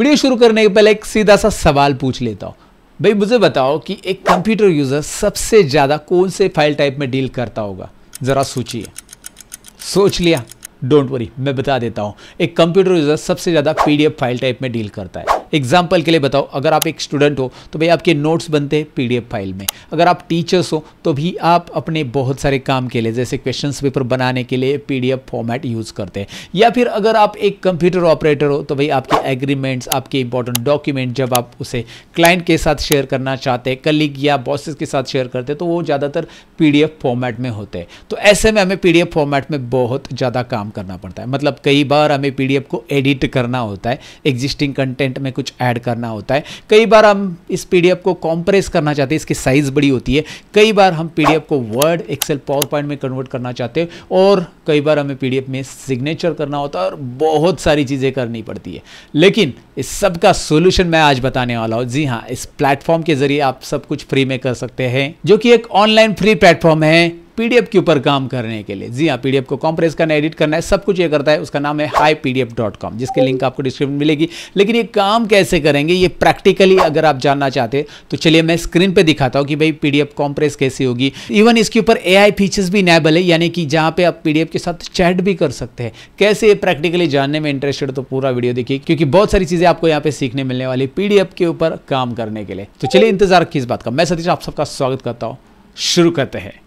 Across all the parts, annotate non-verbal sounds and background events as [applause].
Video शुरू करने के पहले एक सीधा सा सवाल पूछ लेता हूँ भाई मुझे बताओ कि एक कंप्यूटर यूज़र सबसे ज़्यादा कौन से फाइल टाइप में डील करता होगा ज़रा सोचिए सोच लिया डोंट वरी मैं बता देता हूँ एक कंप्यूटर यूज़र सबसे ज़्यादा पीडीएफ फाइल टाइप में डील करता है एग्जाम्पल के लिए बताओ अगर आप एक स्टूडेंट हो तो भाई आपके नोट्स बनते हैं पीडीएफ फाइल में अगर आप टीचर्स हो तो भी आप अपने बहुत सारे काम के लिए जैसे क्वेश्चन पेपर बनाने के लिए पीडीएफ फॉर्मेट यूज़ करते हैं या फिर अगर आप एक कंप्यूटर ऑपरेटर हो तो भाई आपके एग्रीमेंट्स आपके इंपॉर्टेंट डॉक्यूमेंट जब आप उसे क्लाइंट के साथ शेयर करना चाहते हैं कलीग या बॉसेस के साथ शेयर करते हैं तो वो ज़्यादातर पीडीएफ फॉर्मेट में होते हैं तो ऐसे में हमें पीडीएफ फॉर्मेट में बहुत ज़्यादा काम करना पड़ता है मतलब कई बार हमें पी को एडिट करना होता है एग्जिस्टिंग कंटेंट में कुछ ऐड करना होता है कई बार हम इस पी को कॉम्प्रेस करना चाहते हैं इसकी साइज़ बड़ी होती है कई बार हम पी को वर्ड एक्सेल पावर पॉइंट में कन्वर्ट करना चाहते हैं और कई बार हमें पी में सिग्नेचर करना होता है और बहुत सारी चीज़ें करनी पड़ती है लेकिन इस सब का सोल्यूशन मैं आज बताने वाला हूँ जी हाँ इस प्लेटफॉर्म के जरिए आप सब कुछ फ्री में कर सकते हैं जो कि एक ऑनलाइन फ्री प्लेटफॉर्म है पीडीएफ के ऊपर काम करने के लिए जी हाँ पीडीएफ को कॉम्प्रेस करना एडिट करना है सब कुछ ये करता है उसका नाम है हाई पीडीएफ जिसके लिंक आपको डिस्क्रिप्शन मिलेगी लेकिन ये काम कैसे करेंगे ये प्रैक्टिकली अगर आप जानना चाहते तो चलिए मैं स्क्रीन पर दिखाता हूँ कि भाई पीडीएफ कॉम्प्रेस कैसी होगी इवन इसके ऊपर ए फीचर्स भी इनेबल है यानी कि जहाँ पे आप पीडीएफ के साथ चैट भी कर सकते हैं कैसे ये प्रैक्टिकली जानने में इंटरेस्टेड तो पूरा वीडियो देखिए क्योंकि बहुत सारी चीज़ें आपको यहाँ पे सीखने मिलने वाली पीडीएफ के ऊपर काम करने के लिए तो चलिए इंतजार किस बात का मैं सतीश आप सबका स्वागत करता हूँ शुरू करते हैं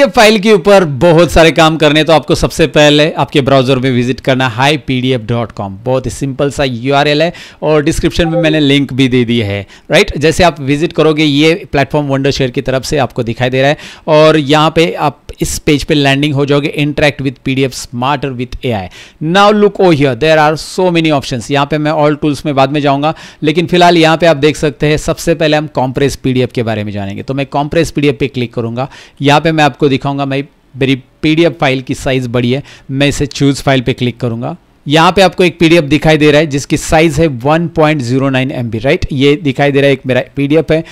[laughs] फाइल के ऊपर बहुत सारे काम करने तो आपको सबसे पहले आपके ब्राउजर में विजिट करना हाई बहुत ही सिंपल सा यूआरएल है और डिस्क्रिप्शन में मैंने लिंक भी दे दी है राइट जैसे आप विजिट करोगे ये प्लेटफॉर्म वंडर शेयर की तरफ से आपको दिखाई दे रहा है और यहाँ पे आप इस पेज पे लैंडिंग हो जाओगे interact with P smarter with A now look oh here there are so many option यहाँ पे मैं ऑल टूल्स में बाद में जाऊँगा लेकिन फिलहाल यहाँ पे आप देख सकते हैं सबसे पहले हम कॉम्प्रेस पी के बारे में जानेंगे तो मैं कॉम्प्रेस पी पे क्लिक करूँगा यहाँ पे मैं आपको दिखाऊंगा मैं मेरी पीडीएफ फाइल की साइज़ बड़ी है मैं इसे चूज़ फाइल पे क्लिक करूंगा यहाँ पे आपको एक पीडीएफ दिखाई दे रहा है जिसकी साइज है 1.09 पॉइंट राइट ये दिखाई दे रहा है एक मेरा पीडीएफ है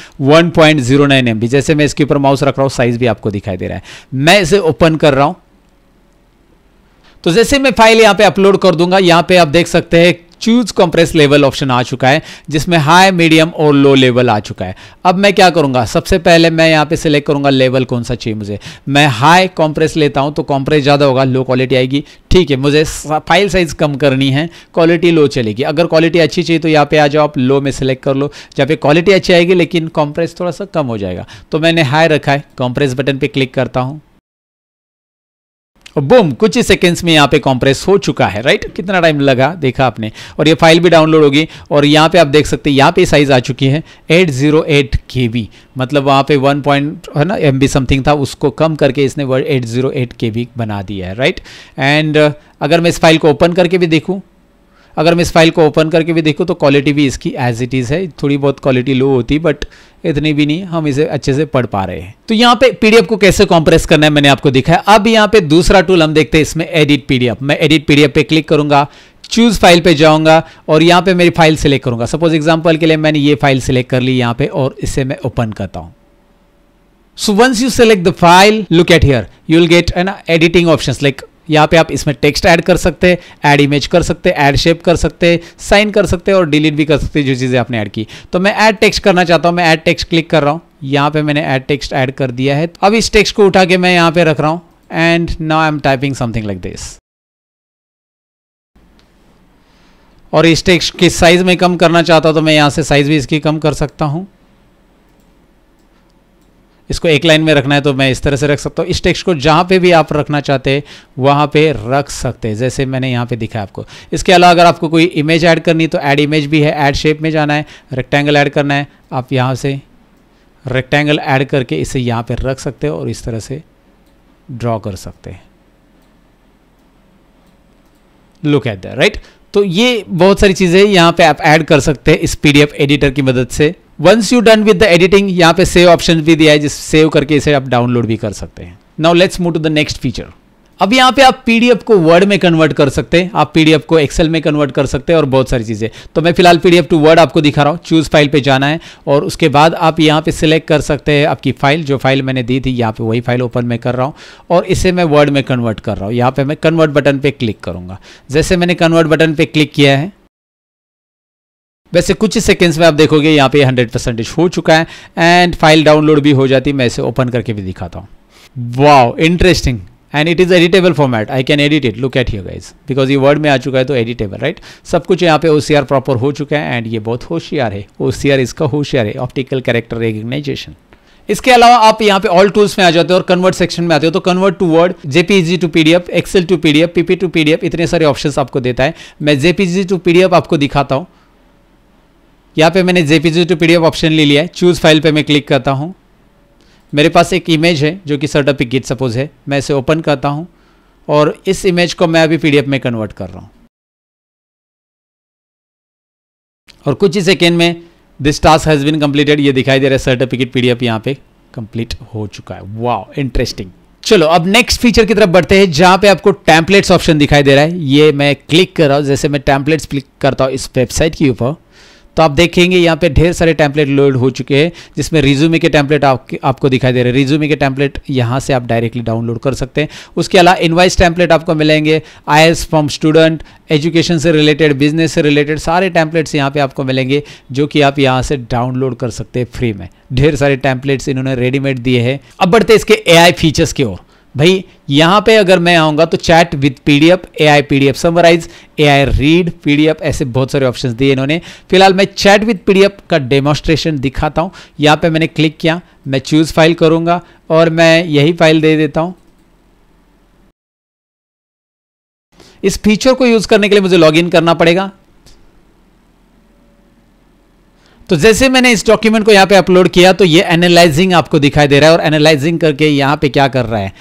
1.09 पॉइंट जैसे मैं इसके ऊपर माउस रख रहा हूँ साइज भी आपको दिखाई दे रहा है मैं इसे ओपन कर रहा हूँ तो जैसे मैं फाइल यहाँ पे अपलोड कर दूंगा यहाँ पे आप देख सकते हैं चूज कंप्रेस लेवल ऑप्शन आ चुका है जिसमें हाई मीडियम और लो लेवल आ चुका है अब मैं क्या करूंगा सबसे पहले मैं यहाँ पे सिलेक्ट करूंगा लेवल कौन सा चाहिए मुझे मैं हाई कंप्रेस लेता हूँ तो कंप्रेस ज़्यादा होगा लो क्वालिटी आएगी ठीक है मुझे फाइल साइज कम करनी है क्वालिटी लो चलेगी अगर क्वालिटी अच्छी चाहिए तो यहाँ पे आ जाओ आप लो में सेलेक्ट कर लो जहाँ पे क्वालिटी अच्छी आएगी लेकिन कॉम्प्रेस थोड़ा सा कम हो जाएगा तो मैंने हाई रखा है कॉम्प्रेस बटन पर क्लिक करता हूँ बुम कुछ ही सेकेंड्स में यहाँ पे कॉम्प्रेस हो चुका है राइट कितना टाइम लगा देखा आपने और ये फाइल भी डाउनलोड होगी और यहाँ पे आप देख सकते हैं यहाँ पे साइज आ चुकी है 808 kb मतलब वहाँ पे 1. पॉइंट है ना एम समथिंग था उसको कम करके इसने वर्ड 808 kb बना दिया है राइट एंड अगर मैं इस फाइल को ओपन करके भी देखूँ अगर मैं इस फाइल को ओपन करके भी देखो तो क्वालिटी भी इसकी एज इट इज़ है थोड़ी बहुत क्वालिटी लो होती बट इतनी भी नहीं हम इसे अच्छे से पढ़ पा रहे हैं तो यहाँ पे पीडीएफ को कैसे कॉम्प्रेस करना है मैंने आपको दिखाया अब यहाँ पे दूसरा टूल हम देखते हैं इसमें एडिट पीडीएफ मैं एडिट पीडीएफ पे क्लिक करूंगा चूज फाइल पे जाऊंगा और यहाँ पे मेरी फाइल सेलेक्ट करूंगा सपोज एग्जाम्पल के लिए मैंने ये फाइल सेलेक्ट कर ली यहाँ पे और इसे मैं ओपन करता हूँ so once you select the file look at here you'll get an editing options like यहाँ पे आप इसमें टेक्स्ट ऐड कर सकते हैं ऐड इमेज कर सकते ऐड शेप कर सकते साइन कर सकते और डिलीट भी कर सकते हैं जो चीज़ें आपने ऐड की तो मैं ऐड टेक्स्ट करना चाहता हूँ मैं ऐड टेक्स्ट क्लिक कर रहा हूँ यहाँ पे मैंने ऐड टेक्स्ट ऐड कर दिया है अब इस टेक्स्ट को उठा के मैं यहाँ पे रख रहा हूँ and now I am typing something like this और इस टेक्स्ट की साइज़ में कम करना चाहता हूँ तो मैं यहाँ से साइज़ भी इसकी कम कर सकता हूँ इसको एक लाइन में रखना है तो मैं इस तरह से रख सकता हूँ इस टेक्स्ट को जहाँ पे भी आप रखना चाहते हैं वहाँ पे रख सकते हैं जैसे मैंने यहाँ पे दिखा आपको इसके अलावा अगर आपको कोई इमेज ऐड करनी तो ऐड इमेज भी है ऐड शेप में जाना है रेक्टेंगल ऐड करना है आप यहाँ से रेक्टेंगल ऐड करके इसे यहाँ पर रख सकते हो और इस तरह से ड्रॉ कर सकते हैं लुक एट द राइट तो ये बहुत सारी चीज़ें यहाँ पे आप ऐड कर सकते हैं इस पीडीएफ एडिटर की मदद से once you done with the editing यहाँ पे सेव ऑप्शन भी दिया है जिस सेव करके इसे आप डाउनलोड भी कर सकते हैं now let's move to the next feature अब यहाँ पे आप पीडीएफ को वर्ड में कन्वर्ट कर सकते हैं आप पीडीएफ को एक्सेल में कन्वर्ट कर सकते हैं और बहुत सारी चीज़ें तो मैं फिलहाल पीडीएफ टू वर्ड आपको दिखा रहा हूँ चूज़ फाइल पे जाना है और उसके बाद आप यहाँ पे सिलेक्ट कर सकते हैं आपकी फाइल जो फाइल मैंने दी थी यहाँ पे वही फाइल ओपन में कर रहा हूँ और इसे मैं वर्ड में कन्वर्ट कर रहा हूँ यहाँ पर मैं कन्वर्ट बटन पर क्लिक करूँगा जैसे मैंने कन्वर्ट बटन पर क्लिक किया है वैसे कुछ ही सेकेंड्स में आप देखोगे यहाँ पे 100 परसेंटेज हो चुका है एंड फाइल डाउनलोड भी हो जाती है मैं इसे ओपन करके भी दिखाता हूँ wow interesting and it is editable format I can edit it look at you guys because ये वर्ड में आ चुका है तो एडिटेबल राइट सब कुछ यहाँ पे ओ प्रॉपर हो चुका है एंड ये बहुत होशियार है ओ इसका होशियार है ऑप्टिकल कैरेक्टर रिकग्नाइजेशन इसके अलावा आप यहाँ पे ऑल टूल्स में आ जाते हो और कन्वर्ट सेक्शन में आते हो तो convert to Word JPG to PDF Excel to PDF PP to PDF इतने सारे ऑप्शंस आपको देता है मैं जेपीजी टू पीडीएफ आपको दिखाता हूँ यहाँ पे मैंने जी टू पीडीएफ ऑप्शन ले लिया है चूज़ फाइल पे मैं क्लिक करता हूँ मेरे पास एक इमेज है जो कि सर्टिफिक गिट सपोज है मैं इसे ओपन करता हूँ और इस इमेज को मैं अभी पीडीएफ में कन्वर्ट कर रहा हूँ और कुछ ही सेकेंड में this task has been completed ये दिखाई दे रहा है सर्टिफिकेट पी डी यहाँ पे कंप्लीट हो चुका है वाह इंटरेस्टिंग चलो अब नेक्स्ट फीचर की तरफ बढ़ते हैं जहां पे आपको टैंपलेट्स ऑप्शन दिखाई दे रहा है ये मैं क्लिक कर रहा हूँ जैसे मैं टैंपलेट्स क्लिक करता हूँ इस वेबसाइट के ऊपर तो आप देखेंगे यहाँ पे ढेर सारे टैंपलेट लोड हो चुके हैं जिसमें रिज्यूमे के टैंपलेट आप, आपको दिखाई दे रहे हैं रिज्यूमे के टैंपलेट यहाँ से आप डायरेक्टली डाउनलोड कर सकते हैं उसके अलावा इन्वाइस टैंपलेट आपको मिलेंगे आई फ्रॉम स्टूडेंट एजुकेशन से रिलेटेड बिजनेस से रिलेटेड सारे टैंपलेट्स यहाँ पे आपको मिलेंगे जो कि आप यहाँ से डाउनलोड कर सकते हैं फ्री में ढेर सारे टैंपलेट्स इन्होंने रेडीमेड दिए हैं अब बढ़ते इसके ए फीचर्स की ओर भाई यहां पे अगर मैं आऊंगा तो chat with PDF A I PDF summarize I read PDF ऐसे बहुत सारे ऑप्शंस दिए इन्होंने फिलहाल मैं चैट विद पीडीएफ का डेमोस्ट्रेशन दिखाता हूं यहां पे मैंने क्लिक किया मैं चूज़ फाइल करूंगा और मैं यही फाइल दे देता हूं इस फीचर को यूज़ करने के लिए मुझे लॉग करना पड़ेगा तो जैसे मैंने इस डॉक्यूमेंट को यहां पे अपलोड किया तो ये एनालाइजिंग आपको दिखाई दे रहा है और एनालाइजिंग करके यहां पे क्या कर रहा है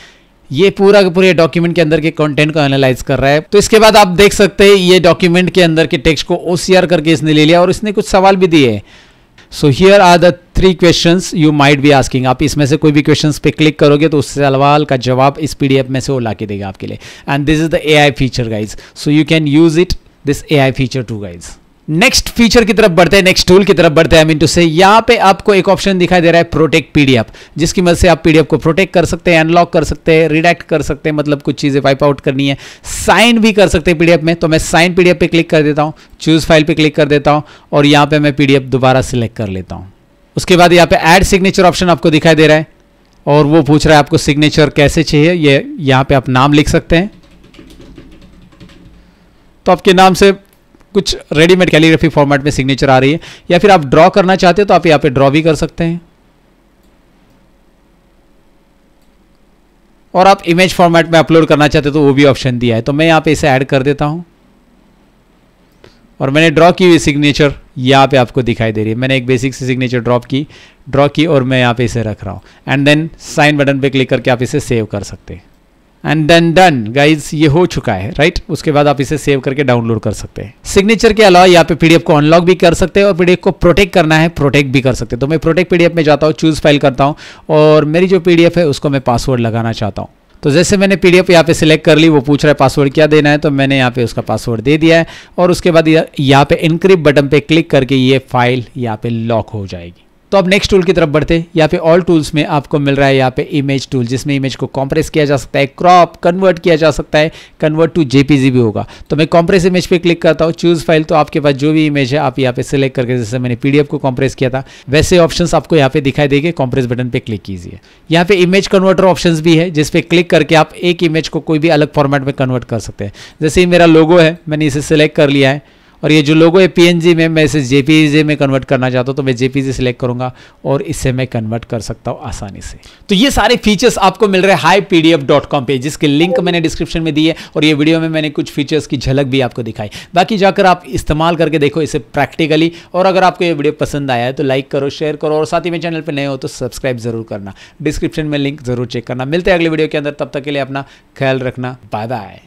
ये पूरा के पूरे डॉक्यूमेंट के अंदर के कंटेंट को एनालाइज कर रहा है तो इसके बाद आप देख सकते हैं ये डॉक्यूमेंट के अंदर के टेक्स्ट को ओसीआर करके इसने ले लिया और इसने कुछ सवाल भी दिए so here are the three question you might be asking आप इसमें से कोई भी क्वेश्चन पे क्लिक करोगे तो उस सवाल का जवाब इस पीडीएफ में से वो ला के देगा आपके लिए and this is the A I feature guys so you can use it this A I feature too guys next feature की तरफ बढ़ते हैं नेक्स्ट टूल की तरफ बढ़ते हैं से यहाँ पे आपको एक ऑप्शन दिखाई दे रहा है प्रोटेक्ट पीडीएफ जिसकी मदद से आप पीडीएफ को प्रोटेक्ट कर सकते हैं अनलॉक कर सकते हैं रिडेक्ट कर सकते हैं मतलब कुछ चीज़ें वाइप आउट करनी है साइन भी कर सकते हैं पीडीएफ में तो मैं साइन पीडीएफ पे क्लिक कर देता हूँ चूज फाइल पे क्लिक कर देता हूँ और यहाँ पे मैं पीडीएफ दोबारा सिलेक्ट कर लेता हूँ उसके बाद यहाँ पे एड सिग्नेचर ऑप्शन आपको दिखाई दे रहा है और वो पूछ रहा है आपको सिग्नेचर कैसे चाहिए ये यहाँ पे आप नाम लिख सकते हैं तो आपके नाम से कुछ रेडीमेड कैलीग्राफी फॉर्मेट में सिग्नेचर आ रही है या फिर आप ड्रॉ करना चाहते हो तो आप यहाँ पे ड्रॉ भी कर सकते हैं और आप इमेज फॉर्मेट में अपलोड करना चाहते हो तो वो भी ऑप्शन दिया है तो मैं यहाँ पे इसे ऐड कर देता हूँ और मैंने ड्रॉ की हुई सिग्नेचर यहाँ पे आपको दिखाई दे रही है मैंने एक बेसिक सी सिग्नेचर ड्रॉप की ड्रॉ की और मैं यहाँ पे इसे रख रहा हूँ एंड देन साइन बटन पे क्लिक करके आप इसे सेव कर सकते हैं एंड डन डन गाइज ये हो चुका है राइट उसके बाद आप इसे सेव करके डाउनलोड कर सकते हैं सिग्नेचर के अलावा यहाँ पे पीडीएफ को अनलॉक भी कर सकते हैं और पीडीएफ को प्रोटेक्ट करना है प्रोटेक्ट भी कर सकते हैं तो मैं प्रोटेक्ट पीडीएफ में जाता हूँ चूज फाइल करता हूँ और मेरी जो पीडीएफ है उसको मैं पासवर्ड लगाना चाहता हूँ तो जैसे मैंने पी डी एफ यहाँ पे सिलेक्ट कर ली वो पूछ रहा है पासवर्ड क्या देना है तो मैंने यहाँ पे उसका पासवर्ड दे दिया है और उसके बाद यहाँ पे इनक्रिप्ट बटन पे क्लिक करके ये फाइल यहाँ पे लॉक हो जाएगी तो अब नेक्स्ट टूल की तरफ बढ़ते यहाँ पे ऑल टूल्स में आपको मिल रहा है यहाँ पे इमेज टूल जिसमें इमेज को कॉम्प्रेस किया जा सकता है क्रॉप कन्वर्ट किया जा सकता है कन्वर्ट टू जेपीजी भी होगा तो मैं कॉम्प्रेस इमेज पे क्लिक करता हूँ चूज फाइल तो आपके पास जो भी इमेज है आप यहाँ पे सिलेक्ट करके जैसे मैंने पीडीएफ को कॉम्प्रेस किया था वैसे ऑप्शन आपको यहाँ पे दिखाई देगी कॉम्प्रेस बटन पे क्लिक कीजिए यहाँ पे इमेज कन्वर्टर ऑप्शन भी है जिसपे क्लिक करके आप एक इमेज को कोई भी अलग फॉर्मेट में कन्वर्ट कर सकते हैं जैसे मेरा लोगो है मैंने इसे सिलेक्ट कर लिया है और ये जो लोगो है पी में मैं इसे जे में कन्वर्ट करना चाहता हूँ तो मैं जे सिलेक्ट करूँगा और इसे मैं कन्वर्ट कर सकता हूँ आसानी से तो ये सारे फीचर्स आपको मिल रहे हैं हाई पी पे जिसके लिंक मैंने डिस्क्रिप्शन में दी है और ये वीडियो में मैंने कुछ फीचर्स की झलक भी आपको दिखाई बाकी जाकर आप इस्तेमाल करके देखो इसे प्रैक्टिकली और अगर आपको ये वीडियो पसंद आया है तो लाइक करो शेयर करो और साथ ही मेरे चैनल पर नए हो तो सब्सक्राइब जरूर करना डिस्क्रिप्शन में लिंक जरूर चेक करना मिलते हैं अगले वीडियो के अंदर तब तक के लिए अपना ख्याल रखना बाय बाय